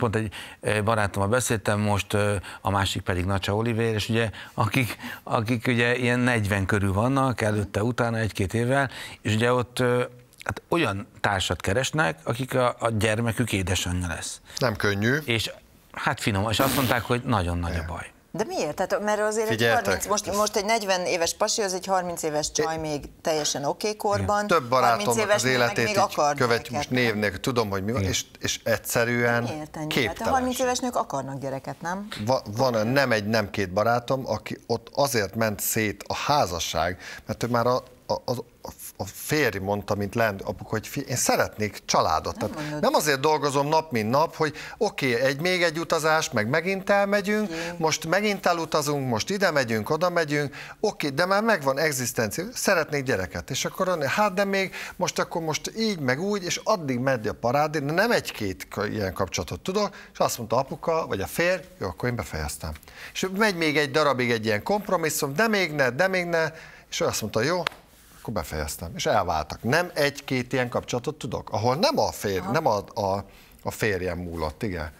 Pont egy eh, barátommal beszéltem most, eh, a másik pedig Nacsa Oliver, és ugye akik, akik ugye ilyen 40 körül vannak, előtte, utána, egy-két évvel, és ugye ott eh, hát olyan társat keresnek, akik a, a gyermekük édesanyja lesz. Nem könnyű. És hát finom, és azt mondták, hogy nagyon nagy a baj. De miért? Tehát, mert azért egy 30, most, most egy 40 éves pasi, az egy 30 éves csaj még teljesen oké okay korban. Több barátom az életét még akar követjük most névnek, tudom, hogy mi van, és, és egyszerűen miért képtelen. Hát a 30 éves nők akarnak gyereket, nem? Va, van nem egy, nem két barátom, aki ott azért ment szét a házasság, mert ő már a a, a, a férj mondta, mint lendapuk, hogy fi, én szeretnék családot. Nem, Tehát nem azért dolgozom nap, mint nap, hogy oké, okay, egy, még egy utazás, meg megint elmegyünk, Jé. most megint elutazunk, most ide megyünk, oda megyünk, oké, okay, de már megvan egzisztencia, szeretnék gyereket. És akkor hát de még most akkor most így, meg úgy, és addig megy a parád, de nem egy-két ilyen kapcsolatot tudok, és azt mondta apuka, vagy a férj, jó, akkor én befejeztem. És megy még egy darabig egy ilyen kompromisszum, de még ne, de még ne, és ő azt mondta, jó, akkor befejeztem, és elváltak. Nem egy-két ilyen kapcsolatot tudok, ahol nem a, férj, nem a, a, a férjem múlott, igen.